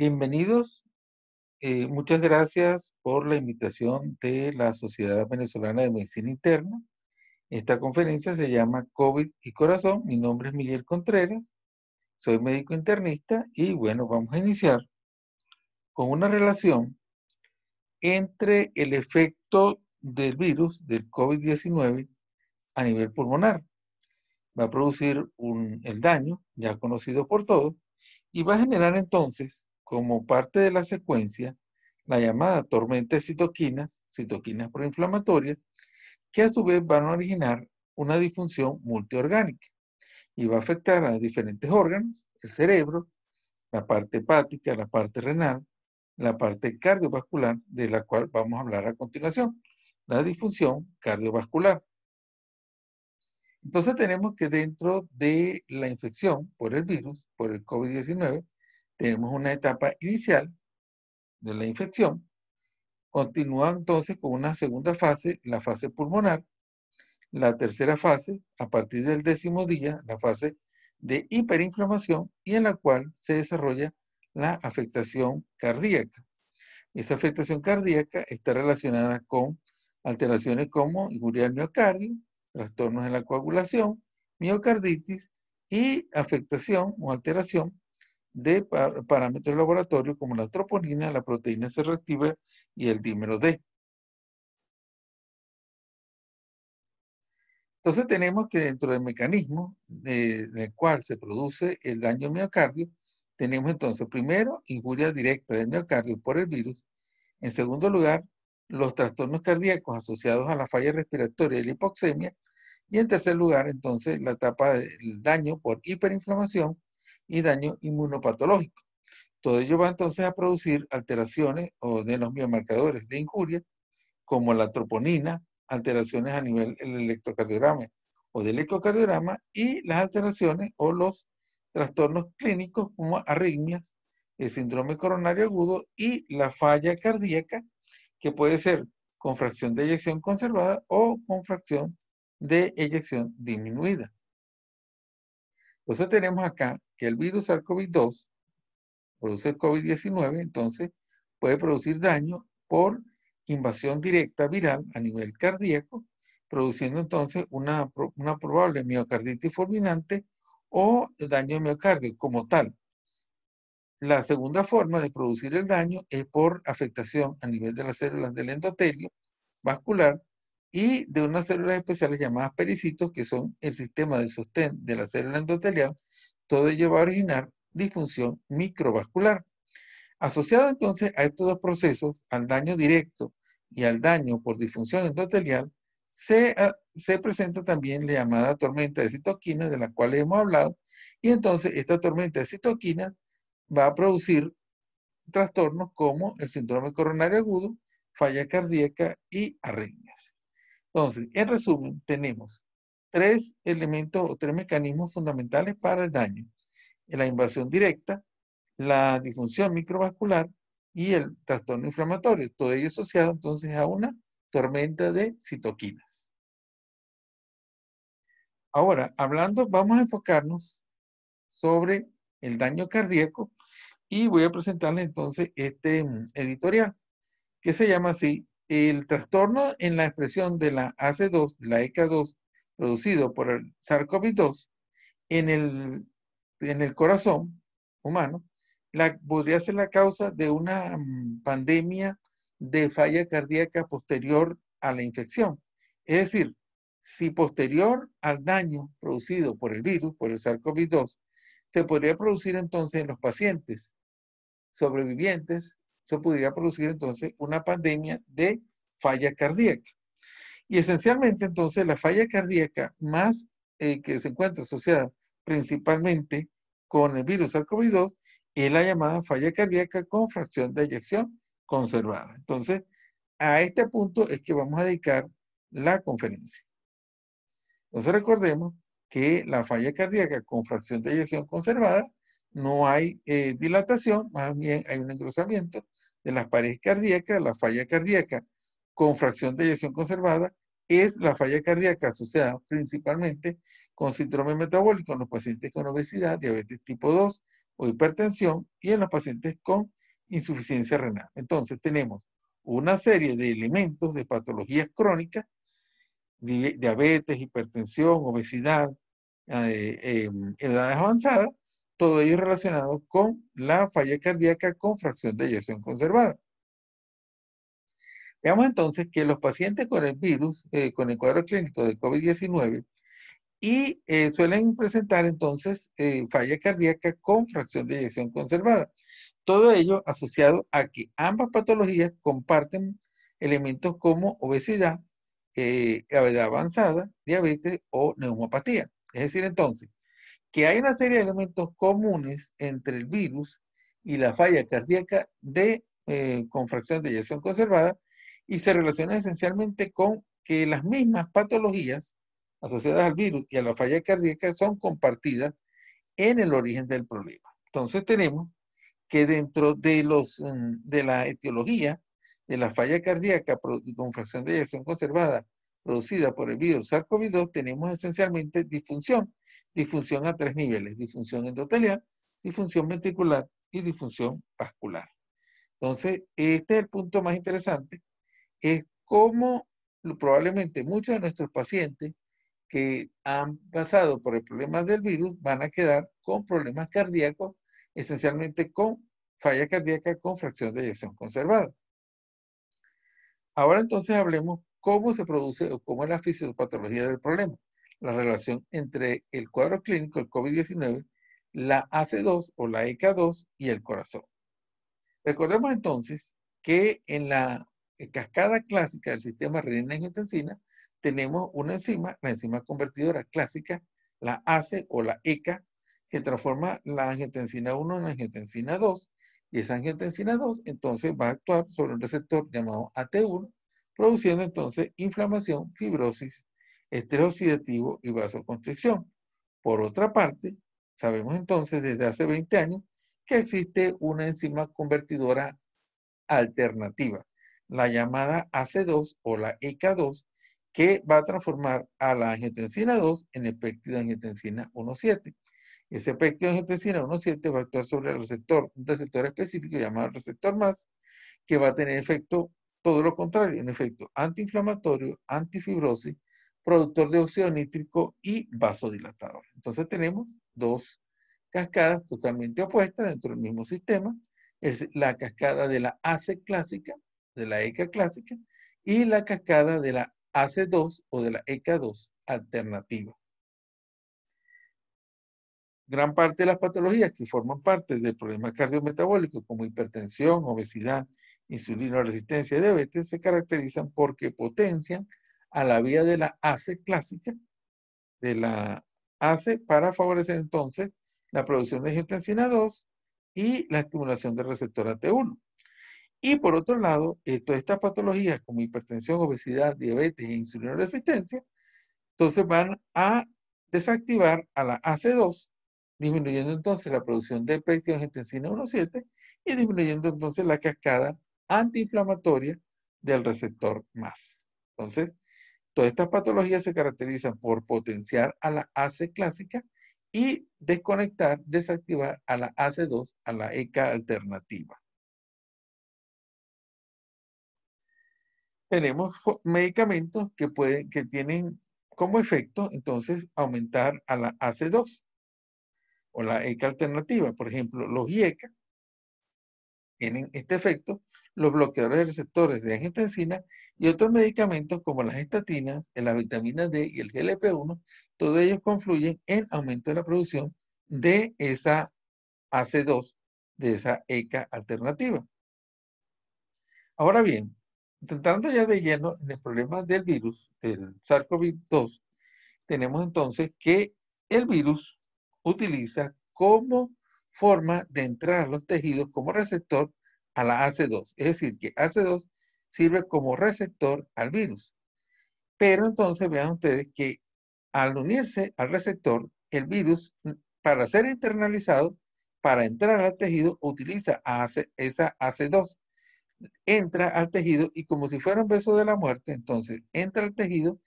Bienvenidos. Eh, muchas gracias por la invitación de la Sociedad Venezolana de Medicina Interna. Esta conferencia se llama COVID y Corazón. Mi nombre es Miguel Contreras. Soy médico internista y bueno, vamos a iniciar con una relación entre el efecto del virus del COVID-19 a nivel pulmonar. Va a producir el daño ya conocido por todos y va a generar entonces como parte de la secuencia la llamada tormenta de citoquinas, citoquinas proinflamatorias, que a su vez van a originar una disfunción multiorgánica y va a afectar a diferentes órganos, el cerebro, la parte hepática, la parte renal, la parte cardiovascular, de la cual vamos a hablar a continuación, la disfunción cardiovascular. Entonces tenemos que dentro de la infección por el virus, por el COVID-19, tenemos una etapa inicial de la infección. Continúa entonces con una segunda fase, la fase pulmonar. La tercera fase, a partir del décimo día, la fase de hiperinflamación y en la cual se desarrolla la afectación cardíaca. Esa afectación cardíaca está relacionada con alteraciones como injuria del miocardio, trastornos de la coagulación, miocarditis y afectación o alteración de parámetros laboratorios laboratorio como la troponina, la proteína C reactiva y el dímero D. Entonces tenemos que dentro del mecanismo del eh, cual se produce el daño al miocardio, tenemos entonces primero injuria directa del miocardio por el virus, en segundo lugar los trastornos cardíacos asociados a la falla respiratoria y la hipoxemia, y en tercer lugar entonces la etapa del daño por hiperinflamación, y daño inmunopatológico. Todo ello va entonces a producir alteraciones o de los biomarcadores de injuria, como la troponina, alteraciones a nivel del electrocardiograma o del ecocardiograma, y las alteraciones o los trastornos clínicos como arritmias, el síndrome coronario agudo y la falla cardíaca, que puede ser con fracción de eyección conservada o con fracción de eyección disminuida. Entonces tenemos acá que el virus SARS-CoV-2 produce el COVID-19, entonces puede producir daño por invasión directa viral a nivel cardíaco, produciendo entonces una, probable miocarditis fulminante o daño de miocardio como tal. La segunda forma de producir el daño es por afectación a nivel de las células del endotelio vascular y de unas células especiales llamadas pericitos, que son el sistema de sostén de la célula endotelial, todo ello va a originar disfunción microvascular. Asociado entonces a estos dos procesos, al daño directo y al daño por disfunción endotelial, se, ah, presenta también la llamada tormenta de citoquinas, de la cual hemos hablado, y entonces esta tormenta de citoquinas va a producir trastornos como el síndrome coronario agudo, falla cardíaca y arritmia. Entonces, en resumen, tenemos tres elementos o tres mecanismos fundamentales para el daño. La invasión directa, la disfunción microvascular y el trastorno inflamatorio. Todo ello asociado entonces a una tormenta de citoquinas. Ahora, hablando, vamos a enfocarnos sobre el daño cardíaco y voy a presentarles entonces este mm, editorial que se llama así, el trastorno en la expresión de la AC2, la ECA2, producido por el SARS-CoV-2 en el, en el corazón humano, la, podría ser la causa de una mm, pandemia de falla cardíaca posterior a la infección. Es decir, si posterior al daño producido por el virus, por el SARS-CoV-2, se podría producir entonces en los pacientes sobrevivientes, se podría producir entonces una pandemia de falla cardíaca. Y esencialmente entonces la falla cardíaca más eh, que se encuentra asociada principalmente con el virus sars 2 es la llamada falla cardíaca con fracción de eyección conservada. Entonces, a este punto es que vamos a dedicar la conferencia. Entonces recordemos que la falla cardíaca con fracción de eyección conservada no hay eh, dilatación, más bien hay un engrosamiento de las paredes cardíacas, la falla cardíaca con fracción de eyección conservada es la falla cardíaca asociada principalmente con síndrome metabólico en los pacientes con obesidad, diabetes tipo 2 o hipertensión y en los pacientes con insuficiencia renal. Entonces tenemos una serie de elementos de patologías crónicas, diabetes, hipertensión, obesidad, eh, em, edades avanzadas, todo ello relacionado con la falla cardíaca con fracción de eyección conservada. Veamos entonces que los pacientes con el virus, eh, con el cuadro clínico de COVID-19, y eh, suelen presentar entonces eh, falla cardíaca con fracción de eyección conservada. Todo ello asociado a que ambas patologías comparten elementos como obesidad, eh, edad avanzada, diabetes o neumopatía. Es decir, entonces, que hay una serie de elementos comunes entre el virus y la falla cardíaca de, con fracción de eyección conservada, y se relaciona esencialmente con que las mismas patologías asociadas al virus y a la falla cardíaca son compartidas en el origen del problema. Entonces tenemos que dentro de, los, mm, de la etiología de la falla cardíaca con fracción de eyacción conservada producida por el virus SARS-CoV-2 tenemos esencialmente disfunción, disfunción a tres niveles, disfunción endotelial, disfunción ventricular y disfunción vascular. Entonces, este es el punto más interesante es como probablemente muchos de nuestros pacientes que han pasado por el problema del virus van a quedar con problemas cardíacos, esencialmente con falla cardíaca con fracción de eyección conservada. Ahora entonces hablemos cómo se produce o cómo es la fisiopatología del problema, la relación entre el cuadro clínico, el COVID-19, la AC2 o la EK2 y el corazón. Recordemos entonces que en la cascada clásica del sistema renina-angiotensina, tenemos una enzima, la enzima convertidora clásica, la ACE o la ECA, que transforma la angiotensina 1 en angiotensina 2, y esa angiotensina 2 entonces va a actuar sobre un receptor llamado AT1, produciendo entonces inflamación, fibrosis, estrés oxidativo y vasoconstricción. Por otra parte, sabemos entonces desde hace 20 años que existe una enzima convertidora alternativa, la llamada AC2 o la EK2, que va a transformar a la angiotensina 2 en el péptido angiotensina 1,7. Ese péptido angiotensina 1,7 va a actuar sobre el receptor, un receptor específico llamado receptor más, que va a tener efecto todo lo contrario, un efecto antiinflamatorio, antifibrosis, productor de óxido nítrico y vasodilatador. Entonces tenemos dos cascadas totalmente opuestas dentro del mismo sistema. Es la cascada de la AC clásica, de la ECA clásica y la cascada de la AC2 o de la ECA2 alternativa. Gran parte de las patologías que forman parte del problema cardiometabólico, como hipertensión, obesidad, insulina resistencia y diabetes, se caracterizan porque potencian a la vía de la AC clásica, de la AC, para favorecer entonces la producción de angiotensina 2 y la estimulación del receptor AT1. Y por otro lado, eh, todas estas patologías como hipertensión, obesidad, diabetes e insulina resistencia, entonces van a desactivar a la AC2, disminuyendo entonces la producción de pectinogentensina 1,7 y disminuyendo entonces la cascada antiinflamatoria del receptor MAS. Entonces, todas estas patologías se caracterizan por potenciar a la AC clásica y desconectar, desactivar a la AC2, a la ECA alternativa. tenemos medicamentos que, pueden, que tienen como efecto entonces aumentar a la AC2 o la ECA alternativa. Por ejemplo, los IECA tienen este efecto, los bloqueadores de receptores de angiotensina y otros medicamentos como las estatinas, eh, la vitamina D y el GLP-1, todos ellos confluyen en aumento de la producción de esa AC2, de esa ECA alternativa. Ahora bien, intentando ya de lleno en el problema del virus, del SARS-CoV-2, tenemos entonces que el virus utiliza como forma de entrar a los tejidos como receptor a la AC2. Es decir, que AC2 sirve como receptor al virus. Pero entonces vean ustedes que al unirse al receptor, el virus, para ser internalizado, para entrar al tejido, utiliza esa AC2 entra al tejido y como si fuera un beso de la muerte, entonces entra al tejido,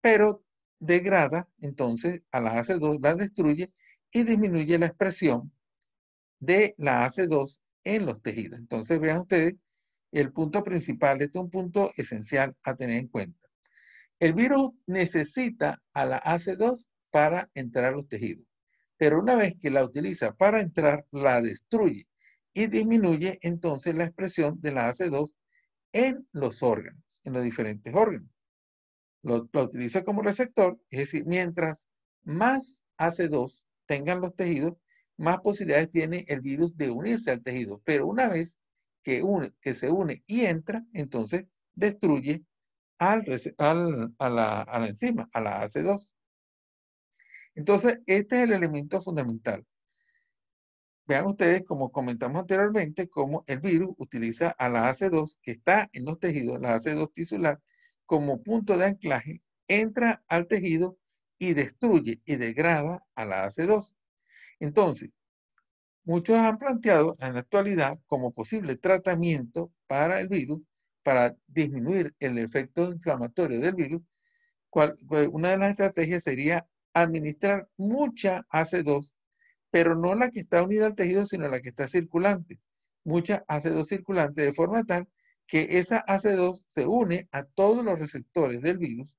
pero degrada, entonces a la AC2 la destruye y disminuye la expresión de la AC2 en los tejidos. Entonces vean ustedes, el punto principal, este es un punto esencial a tener en cuenta. El virus necesita a la AC2 para entrar a los tejidos, pero una vez que la utiliza para entrar, la destruye y disminuye entonces la expresión de la AC2 en los órganos, en los diferentes órganos. Lo, utiliza como receptor, es decir, mientras más AC2 tengan los tejidos, más posibilidades tiene el virus de unirse al tejido. Pero una vez que, que se une y entra, entonces destruye al, a, la, a la enzima, a la AC2. Entonces, este es el elemento fundamental vean ustedes, como comentamos anteriormente, cómo el virus utiliza a la AC2 que está en los tejidos, la AC2 tisular, como punto de anclaje, entra al tejido y destruye y degrada a la AC2. Entonces, muchos han planteado en la actualidad como posible tratamiento para el virus, para disminuir el efecto inflamatorio del virus, cual, pues, una de las estrategias sería administrar mucha AC2 pero no la que está unida al tejido, sino la que está circulante. Mucha AC2 circulante, de forma tal que esa AC2 se une a todos los receptores del virus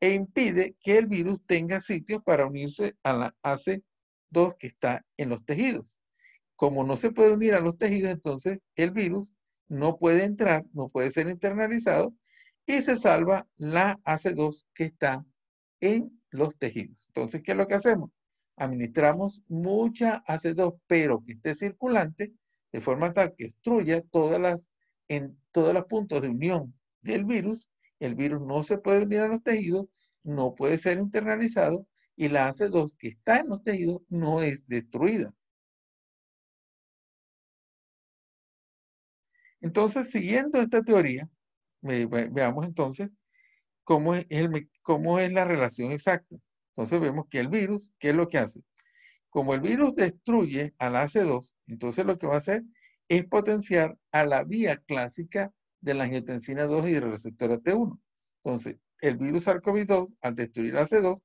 e impide que el virus tenga sitios para unirse a la AC2 que está en los tejidos. Como no se puede unir a los tejidos, entonces el virus no puede entrar, no puede ser internalizado y se salva la AC2 que está en los tejidos. Entonces, ¿qué es lo que hacemos? administramos mucha AC2, pero que esté circulante, de forma tal que destruya todas las, en todos los puntos de unión del virus. El virus no se puede unir a los tejidos, no puede ser internalizado y la AC2 que está en los tejidos no es destruida. Entonces, siguiendo esta teoría, veamos entonces cómo es la relación exacta. Entonces vemos que el virus, ¿qué es lo que hace? Como el virus destruye a la AC2, entonces lo que va a hacer es potenciar a la vía clásica de la angiotensina 2 y del receptor at 1 Entonces, el virus SARS-CoV-2, al destruir la ac 2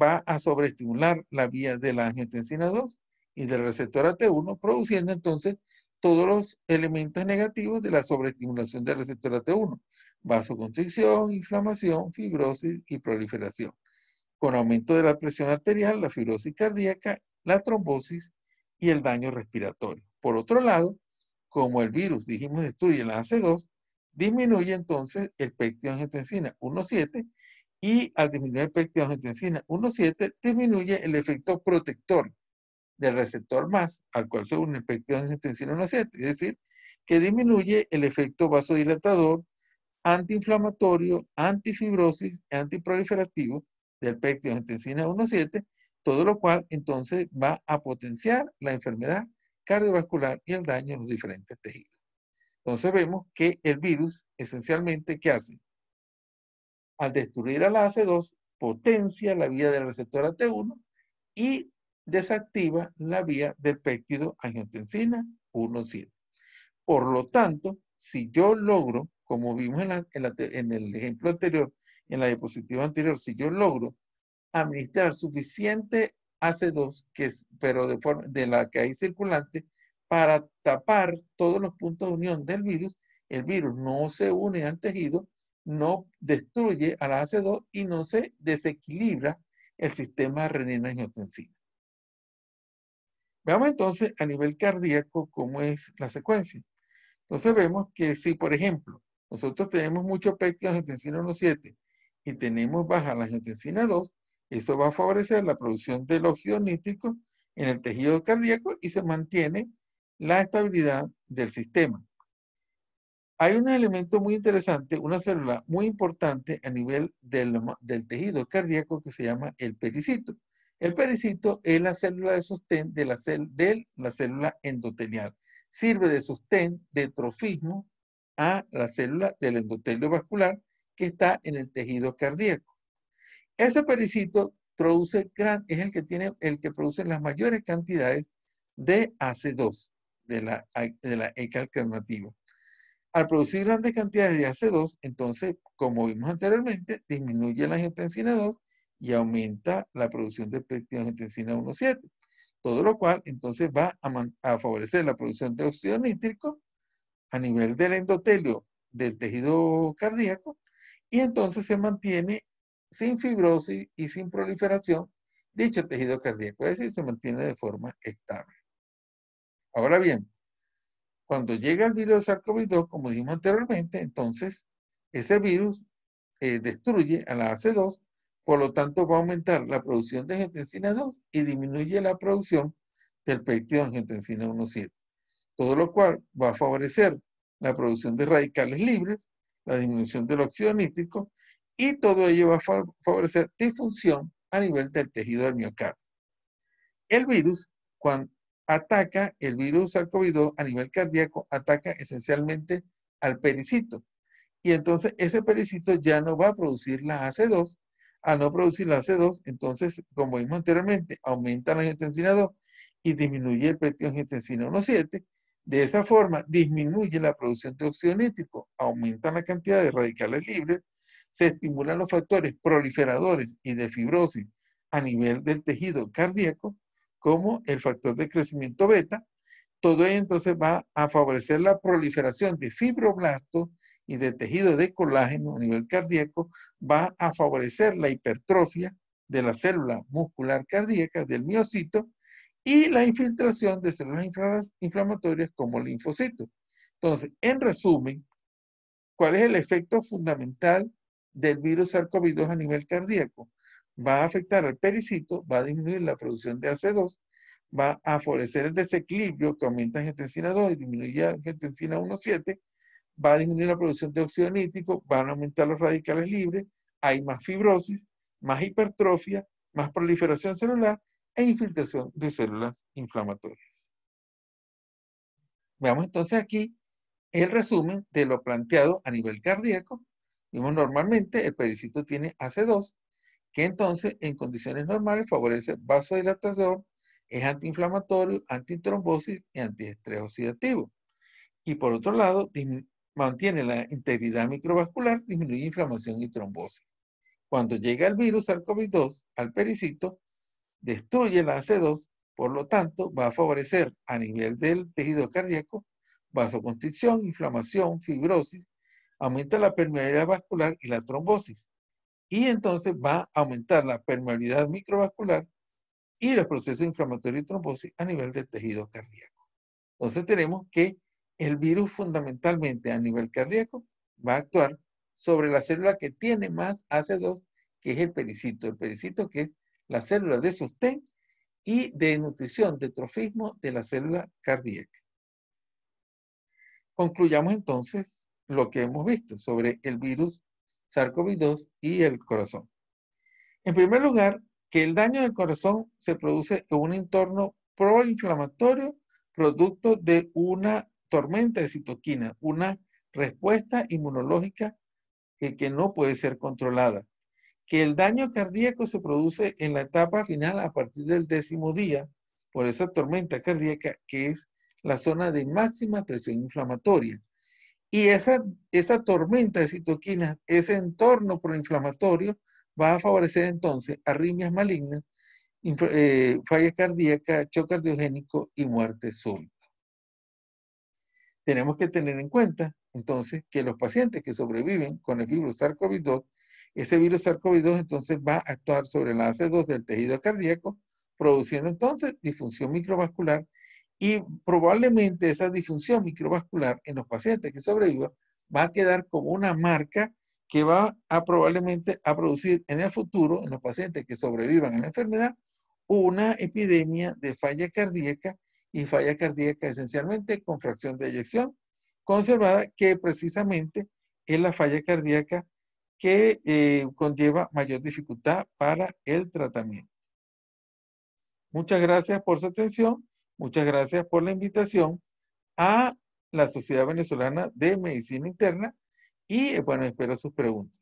va a sobreestimular la vía de la angiotensina 2 y del receptor at 1 produciendo entonces todos los elementos negativos de la sobreestimulación del receptor at 1 vasoconstricción, inflamación, fibrosis y proliferación con aumento de la presión arterial, la fibrosis cardíaca, la trombosis y el daño respiratorio. Por otro lado, como el virus, dijimos, destruye la AC2, disminuye entonces el pectin angiotensina 1,7 y al disminuir el pectin angiotensina 1,7 disminuye el efecto protector del receptor más, al cual se une el pectin angiotensina 1,7, es decir, que disminuye el efecto vasodilatador, antiinflamatorio, antifibrosis, antiproliferativo del péptido angiotensina 1,7, todo lo cual entonces va a potenciar la enfermedad cardiovascular y el daño en los diferentes tejidos. Entonces vemos que el virus esencialmente, ¿qué hace? Al destruir a la AC2, potencia la vía del receptor AT1 y desactiva la vía del péptido angiotensina 1,7. Por lo tanto, si yo logro, como vimos en el ejemplo anterior, en la diapositiva anterior, si yo logro administrar suficiente AC2, que pero de, forma, de la que hay circulante, para tapar todos los puntos de unión del virus, el virus no se une al tejido, no destruye a la AC2 y no se desequilibra el sistema renino renina-angiotensina. Veamos entonces a nivel cardíaco cómo es la secuencia. Entonces vemos que si, por ejemplo, nosotros tenemos muchos mucho de angiotensina 1-7, y tenemos baja la angiotensina 2, eso va a favorecer la producción del óxido nítrico en el tejido cardíaco y se mantiene la estabilidad del sistema. Hay un elemento muy interesante, una célula muy importante a nivel del, tejido cardíaco que se llama el pericito. El pericito es la célula de sostén de la, cel, de la célula endotelial. Sirve de sostén de trofismo a la célula del endotelio vascular que está en el tejido cardíaco. Ese pericito produce es el que, tiene, el que produce las mayores cantidades de AC2, de la, de la ECA alternativa. Al producir grandes cantidades de AC2, entonces, como vimos anteriormente, disminuye la angiotensina 2 y aumenta la producción de angiotensina 1,7. Todo lo cual, entonces, va a, favorecer la producción de óxido nítrico a nivel del endotelio del tejido cardíaco y entonces se mantiene sin fibrosis y sin proliferación dicho tejido cardíaco, es decir, se mantiene de forma estable. Ahora bien, cuando llega el virus de SARS-CoV-2, como dijimos anteriormente, entonces ese virus eh, destruye a la AC2, por lo tanto va a aumentar la producción de angiotensina 2 y disminuye la producción del péptido angiotensina 1.7, todo lo cual va a favorecer la producción de radicales libres la disminución del óxido nítrico, y todo ello va a favorecer disfunción a nivel del tejido del miocardio. El virus, cuando ataca el virus al covid a nivel cardíaco, ataca esencialmente al pericito. Y entonces ese pericito ya no va a producir la AC2. Al no producir la AC2, entonces, como vimos anteriormente, aumenta la angiotensina 2 y disminuye el angiotensina 1,7 de esa forma, disminuye la producción de óxido nítrico, aumenta la cantidad de radicales libres, se estimulan los factores proliferadores y de fibrosis a nivel del tejido cardíaco, como el factor de crecimiento beta. Todo ello entonces va a favorecer la proliferación de fibroblastos y de tejido de colágeno a nivel cardíaco, va a favorecer la hipertrofia de la célula muscular cardíaca, del miocito, y la infiltración de células inflamatorias como linfocitos. Entonces, en resumen, ¿cuál es el efecto fundamental del virus SARS-CoV-2 a nivel cardíaco? Va a afectar al pericito, va a disminuir la producción de AC2, va a favorecer el desequilibrio que aumenta angiotensina 2 y disminuye angiotensina 1,7, va a disminuir la producción de óxido nítrico, van a aumentar los radicales libres, hay más fibrosis, más hipertrofia, más proliferación celular e infiltración de células inflamatorias. Veamos entonces aquí el resumen de lo planteado a nivel cardíaco. Vimos normalmente el pericito tiene AC2, que entonces en condiciones normales favorece vasodilatación, es antiinflamatorio, antitrombosis y antiestrés oxidativo. Y por otro lado, mantiene la integridad microvascular, disminuye inflamación y trombosis. Cuando llega el virus al COVID-2 al pericito, destruye la AC2, por lo tanto va a favorecer a nivel del tejido cardíaco vasoconstricción, inflamación, fibrosis, aumenta la permeabilidad vascular y la trombosis. Y entonces va a aumentar la permeabilidad microvascular y los procesos inflamatorio y trombosis a nivel del tejido cardíaco. Entonces tenemos que el virus fundamentalmente a nivel cardíaco va a actuar sobre la célula que tiene más AC2, que es el pericito. El pericito que es la célula de sostén y de nutrición de trofismo de la célula cardíaca. Concluyamos entonces lo que hemos visto sobre el virus sars 2 y el corazón. En primer lugar, que el daño del corazón se produce en un entorno proinflamatorio producto de una tormenta de citoquina, una respuesta inmunológica que no puede ser controlada que el daño cardíaco se produce en la etapa final a partir del décimo día por esa tormenta cardíaca que es la zona de máxima presión inflamatoria. Y esa, tormenta de citoquinas, ese entorno proinflamatorio, va a favorecer entonces arritmias malignas, eh, falla cardíaca, choque cardiogénico y muerte súbita. Tenemos que tener en cuenta entonces que los pacientes que sobreviven con el 2 ese virus sars 2 entonces va a actuar sobre la AC2 del tejido cardíaco, produciendo entonces disfunción microvascular y probablemente esa disfunción microvascular en los pacientes que sobrevivan va a quedar como una marca que va a probablemente a producir en el futuro, en los pacientes que sobrevivan a la enfermedad, una epidemia de falla cardíaca y falla cardíaca esencialmente con fracción de eyección conservada, que precisamente es la falla cardíaca que eh, conlleva mayor dificultad para el tratamiento. Muchas gracias por su atención, muchas gracias por la invitación a la Sociedad Venezolana de Medicina Interna y eh, bueno, espero sus preguntas.